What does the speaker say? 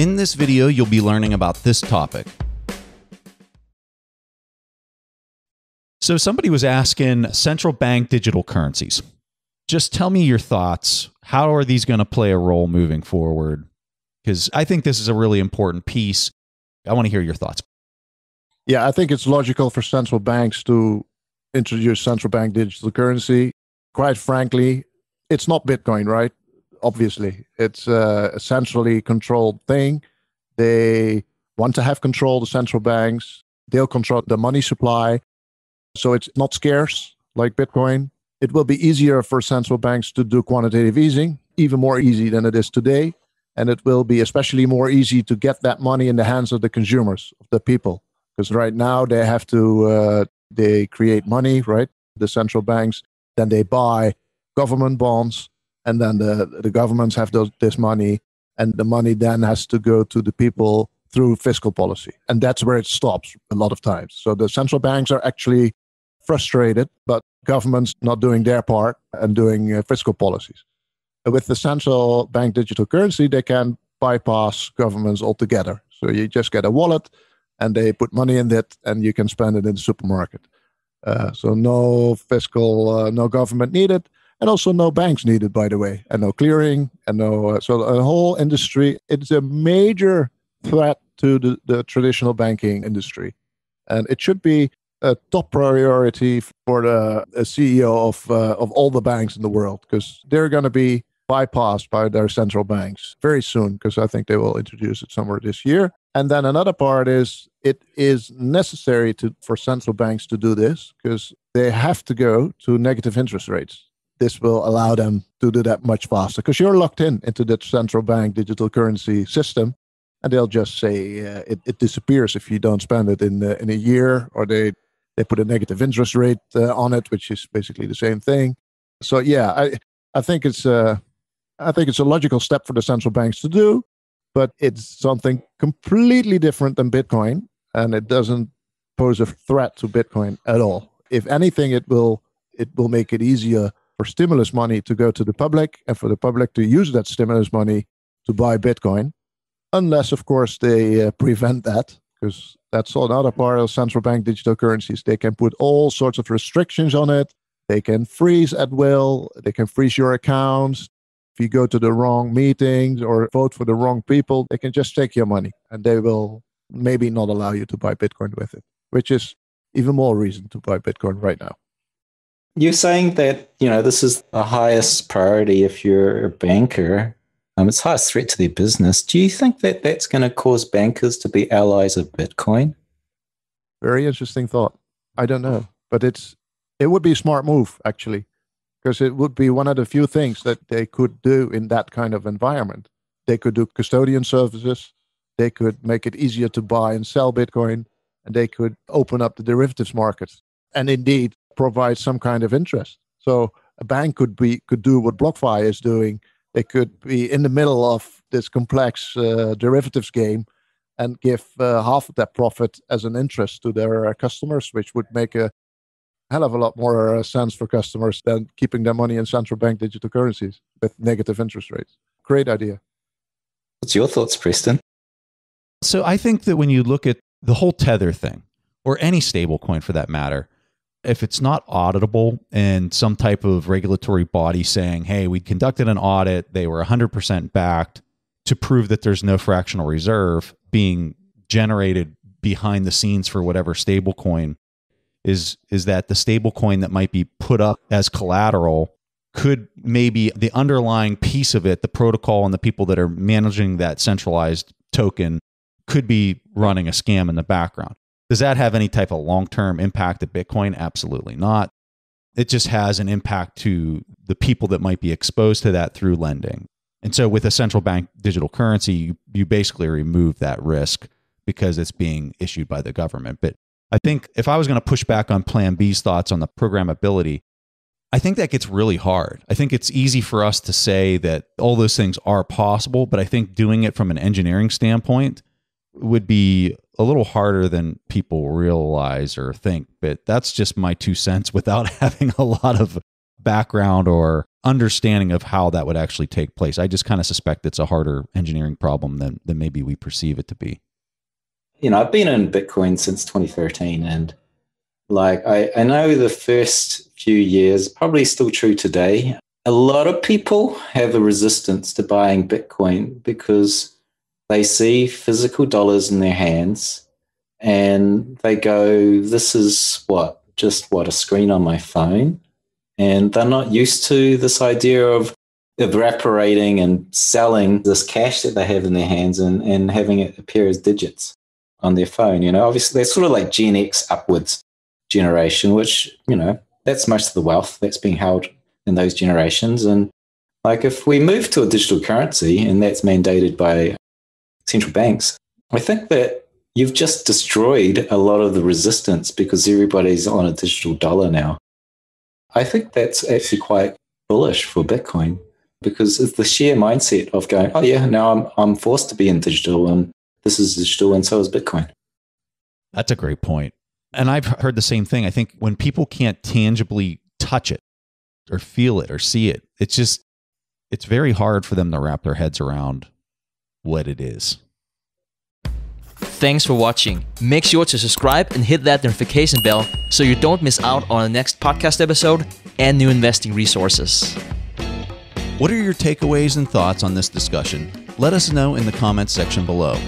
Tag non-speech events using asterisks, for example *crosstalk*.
In this video, you'll be learning about this topic. So somebody was asking central bank digital currencies. Just tell me your thoughts. How are these going to play a role moving forward? Because I think this is a really important piece. I want to hear your thoughts. Yeah, I think it's logical for central banks to introduce central bank digital currency. Quite frankly, it's not Bitcoin, right? obviously it's a centrally controlled thing they want to have control the central banks they'll control the money supply so it's not scarce like bitcoin it will be easier for central banks to do quantitative easing even more easy than it is today and it will be especially more easy to get that money in the hands of the consumers of the people because right now they have to uh, they create money right the central banks then they buy government bonds and then the, the governments have those, this money and the money then has to go to the people through fiscal policy and that's where it stops a lot of times so the central banks are actually frustrated but governments not doing their part and doing uh, fiscal policies with the central bank digital currency they can bypass governments altogether so you just get a wallet and they put money in it, and you can spend it in the supermarket uh, so no fiscal uh, no government needed and also no banks needed, by the way, and no clearing, and no uh, so a whole industry. It's a major threat to the, the traditional banking industry, and it should be a top priority for the CEO of uh, of all the banks in the world because they're going to be bypassed by their central banks very soon because I think they will introduce it somewhere this year. And then another part is it is necessary to for central banks to do this because they have to go to negative interest rates this will allow them to do that much faster because you're locked in into the central bank digital currency system and they'll just say uh, it, it, disappears if you don't spend it in, uh, in a year or they, they put a negative interest rate uh, on it which is basically the same thing so yeah i, I think it's a, uh, I think it's a logical step for the central banks to do but it's something completely different than bitcoin and it doesn't pose a threat to bitcoin at all if anything it will it will make it easier for stimulus money to go to the public and for the public to use that stimulus money to buy Bitcoin, unless, of course, they uh, prevent that, because that's another part of central bank digital currencies. They can put all sorts of restrictions on it. They can freeze at will. They can freeze your accounts. If you go to the wrong meetings or vote for the wrong people, they can just take your money and they will maybe not allow you to buy Bitcoin with it, which is even more reason to buy Bitcoin right now. You're saying that you know this is the highest priority if you're a banker. Um, it's highest threat to their business. Do you think that that's going to cause bankers to be allies of Bitcoin? Very interesting thought. I don't know, but it's it would be a smart move actually, because it would be one of the few things that they could do in that kind of environment. They could do custodian services. They could make it easier to buy and sell Bitcoin, and they could open up the derivatives market. And indeed, provide some kind of interest. So a bank could be could do what BlockFi is doing. They could be in the middle of this complex uh, derivatives game and give uh, half of that profit as an interest to their uh, customers, which would make a hell of a lot more uh, sense for customers than keeping their money in central bank digital currencies with negative interest rates. Great idea. What's your thoughts, Preston? So I think that when you look at the whole Tether thing, or any stable coin for that matter, if it's not auditable and some type of regulatory body saying, hey, we conducted an audit, they were 100% backed to prove that there's no fractional reserve being generated behind the scenes for whatever stablecoin is is that the stablecoin that might be put up as collateral could maybe the underlying piece of it the protocol and the people that are managing that centralized token could be running a scam in the background does that have any type of long term impact to Bitcoin? Absolutely not. It just has an impact to the people that might be exposed to that through lending. And so, with a central bank digital currency, you, you basically remove that risk because it's being issued by the government. But I think if I was going to push back on Plan B's thoughts on the programmability, I think that gets really hard. I think it's easy for us to say that all those things are possible, but I think doing it from an engineering standpoint would be a little harder than people realize or think, but that's just my two cents *laughs* without having a lot of background or understanding of how that would actually take place. I just kind of suspect it's a harder engineering problem than than maybe we perceive it to be. You know, I've been in Bitcoin since 2013 and like I, I know the first few years, probably still true today, a lot of people have a resistance to buying Bitcoin because they see physical dollars in their hands and they go, This is what? Just what? A screen on my phone? And they're not used to this idea of evaporating and selling this cash that they have in their hands and, and having it appear as digits on their phone. You know, obviously they're sort of like Gen X upwards generation, which, you know, that's most of the wealth that's being held in those generations. And like if we move to a digital currency and that's mandated by central banks. I think that you've just destroyed a lot of the resistance because everybody's on a digital dollar now. I think that's actually quite bullish for Bitcoin because it's the sheer mindset of going, oh yeah, now I'm I'm forced to be in digital and this is digital and so is Bitcoin. That's a great point. And I've heard the same thing. I think when people can't tangibly touch it or feel it or see it, it's just it's very hard for them to wrap their heads around what it is. Thanks for watching. Make sure to subscribe and hit that notification bell so you don't miss out on the next podcast episode and new investing resources. What are your takeaways and thoughts on this discussion? Let us know in the comments section below.